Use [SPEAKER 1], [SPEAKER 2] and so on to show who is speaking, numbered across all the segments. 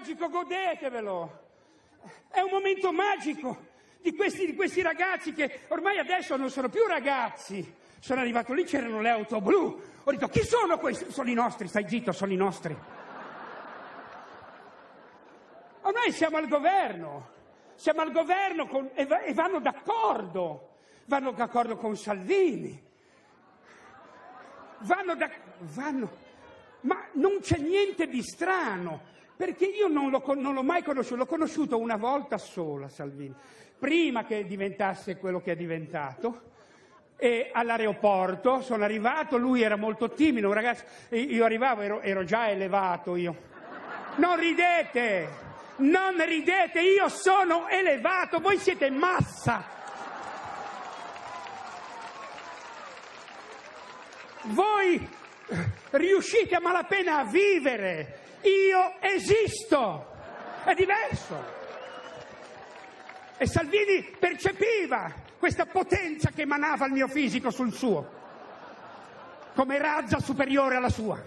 [SPEAKER 1] magico, godetevelo! È un momento magico di questi, di questi ragazzi che ormai adesso non sono più ragazzi. Sono arrivato lì, c'erano le auto blu. Ho detto, chi sono questi? Sono i nostri, stai zitto, sono i nostri. Ormai siamo al governo, siamo al governo con, e, e vanno d'accordo, vanno d'accordo con Salvini, vanno d'accordo, ma non c'è niente di strano, perché io non l'ho, non l'ho mai conosciuto, l'ho conosciuto una volta sola Salvini, prima che diventasse quello che è diventato, e all'aeroporto sono arrivato, lui era molto timido, ragazzi, io arrivavo, ero, ero già elevato io. Non ridete, non ridete, io sono elevato, voi siete massa. Voi riuscite a malapena a vivere io esisto! È diverso! E Salvini percepiva questa potenza che emanava il mio fisico sul suo, come razza superiore alla sua.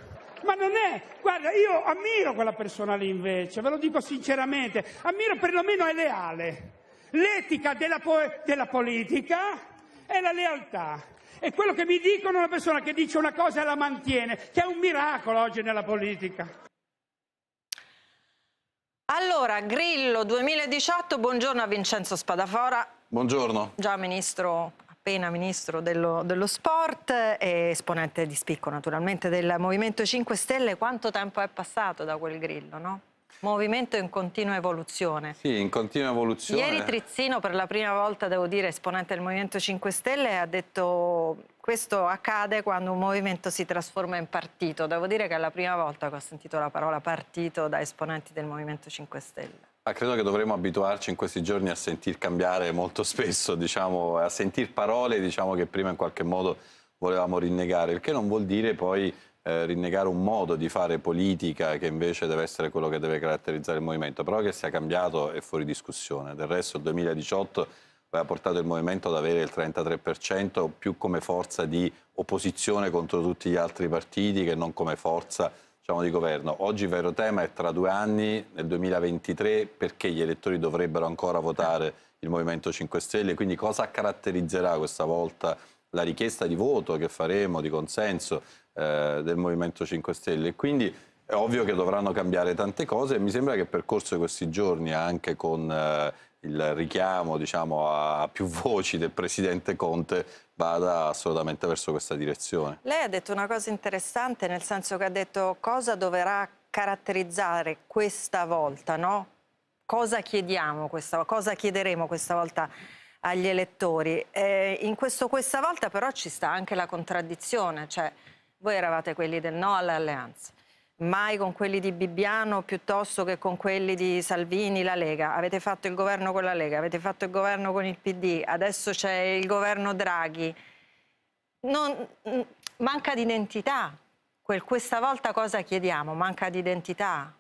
[SPEAKER 1] Ma non è, guarda, io ammiro quella persona lì invece, ve lo dico sinceramente, ammiro perlomeno è leale. L'etica della, po- della politica è la lealtà. E quello che mi dicono una persona che dice una cosa e la mantiene, che è un miracolo oggi nella politica.
[SPEAKER 2] Allora, Grillo 2018, buongiorno a Vincenzo Spadafora.
[SPEAKER 3] Buongiorno.
[SPEAKER 2] Già ministro appena ministro dello, dello, sport e esponente di spicco naturalmente del Movimento 5 Stelle, quanto tempo è passato da quel grillo, no? movimento in continua evoluzione.
[SPEAKER 3] Sì, in continua evoluzione. Ieri
[SPEAKER 2] Trizzino, per la prima volta, devo dire, esponente del Movimento 5 Stelle, ha detto questo accade quando un movimento si trasforma in partito. Devo dire che è la prima volta che ho sentito la parola partito da esponenti del Movimento 5 Stelle.
[SPEAKER 3] Ma credo che dovremmo abituarci in questi giorni a sentir cambiare molto spesso, diciamo, a sentir parole diciamo, che prima in qualche modo volevamo rinnegare, il che non vuol dire poi eh, rinnegare un modo di fare politica che invece deve essere quello che deve caratterizzare il movimento, però che sia cambiato è fuori discussione. Del resto il 2018 aveva portato il movimento ad avere il 33% più come forza di opposizione contro tutti gli altri partiti che non come forza diciamo, di governo. Oggi il vero tema è tra due anni, nel 2023, perché gli elettori dovrebbero ancora votare il Movimento 5 Stelle, quindi cosa caratterizzerà questa volta la richiesta di voto che faremo, di consenso, eh, del Movimento 5 Stelle. Quindi è ovvio che dovranno cambiare tante cose e mi sembra che il percorso di questi giorni, anche con eh, il richiamo diciamo, a più voci del Presidente Conte, vada assolutamente verso questa direzione.
[SPEAKER 2] Lei ha detto una cosa interessante, nel senso che ha detto cosa dovrà caratterizzare questa volta, no? Cosa chiediamo questa, cosa chiederemo questa volta agli elettori? Eh, in questo questa volta però ci sta anche la contraddizione, cioè voi eravate quelli del no all'alleanza. Mai con quelli di Bibbiano piuttosto che con quelli di Salvini, la Lega. Avete fatto il governo con la Lega, avete fatto il governo con il PD, adesso c'è il governo Draghi. Non, manca di identità. questa volta cosa chiediamo? Manca di identità.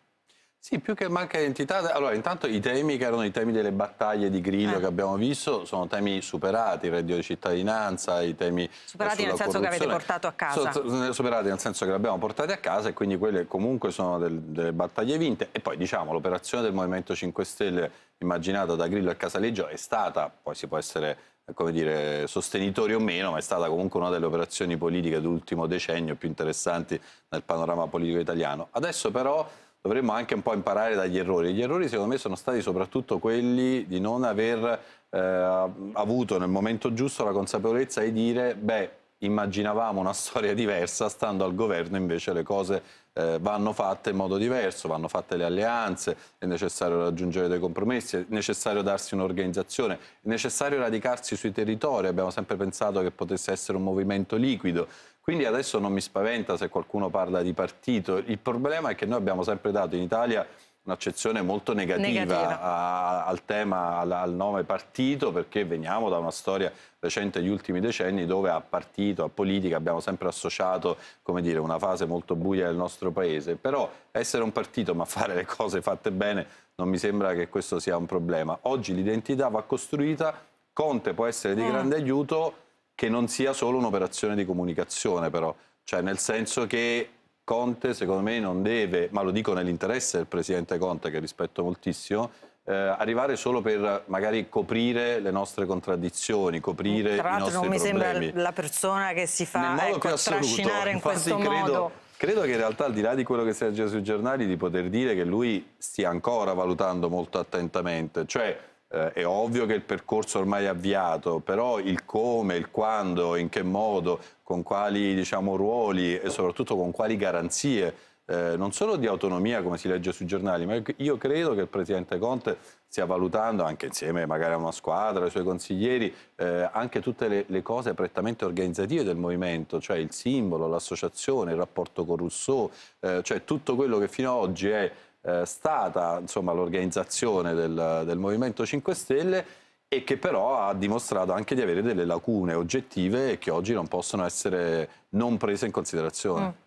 [SPEAKER 2] Sì, più
[SPEAKER 3] che manca identità, allora intanto i temi che erano i temi delle battaglie di Grillo eh. che abbiamo visto sono temi superati, il reddito di cittadinanza, i temi Superati nel senso che avete portato a casa. Sono eh, superati nel senso che li abbiamo portati a casa e quindi quelle comunque sono del, delle battaglie vinte e poi diciamo l'operazione del Movimento 5 Stelle immaginata da Grillo e Casaleggio è stata, poi si può essere eh, come dire, sostenitori o meno, ma è stata comunque una delle operazioni politiche dell'ultimo decennio più interessanti nel panorama politico italiano. Adesso però dovremmo anche un po' imparare dagli errori. Gli errori secondo me sono stati soprattutto quelli di non aver eh, avuto nel momento giusto la consapevolezza di dire beh, immaginavamo una storia diversa, stando al governo invece le cose eh, vanno fatte in modo diverso, vanno fatte le alleanze, è necessario raggiungere dei compromessi, è necessario darsi un'organizzazione, è necessario radicarsi sui territori, abbiamo sempre pensato che potesse essere un movimento liquido, quindi adesso non mi spaventa se qualcuno parla di partito, il problema è che noi abbiamo sempre dato in Italia un'accezione molto negativa, negativa. A, al tema, al, al, nome partito, perché veniamo da una storia recente degli ultimi decenni dove a partito, a politica abbiamo sempre associato dire, una fase molto buia del nostro paese. Però essere un partito ma fare le cose fatte bene non mi sembra che questo sia un problema. Oggi l'identità va costruita, Conte può essere di mm. grande aiuto che non sia solo un'operazione di comunicazione però, cioè nel senso che Conte secondo me non deve, ma lo dico nell'interesse del Presidente Conte che rispetto moltissimo, eh, arrivare solo per magari coprire le nostre contraddizioni, coprire Tra i nostri non mi problemi. sembra
[SPEAKER 2] la persona che si fa ecco, trascinare in Infatti, questo credo, modo.
[SPEAKER 3] Credo che in realtà al di là di quello che si legge sui giornali di poter dire che lui stia ancora valutando molto attentamente, cioè eh, è ovvio che il percorso ormai è avviato, però il come, il quando, in che modo, con quali diciamo, ruoli e soprattutto con quali garanzie, eh, non solo di autonomia come si legge sui giornali, ma io credo che il Presidente Conte stia valutando, anche insieme magari a una squadra, ai suoi consiglieri, eh, anche tutte le, le, cose prettamente organizzative del movimento, cioè il simbolo, l'associazione, il rapporto con Rousseau, eh, cioè tutto quello che fino ad oggi è eh, stata l'organizzazione del, del, Movimento 5 Stelle e che però ha dimostrato anche di avere delle lacune oggettive che oggi non possono essere non prese in considerazione. Mm.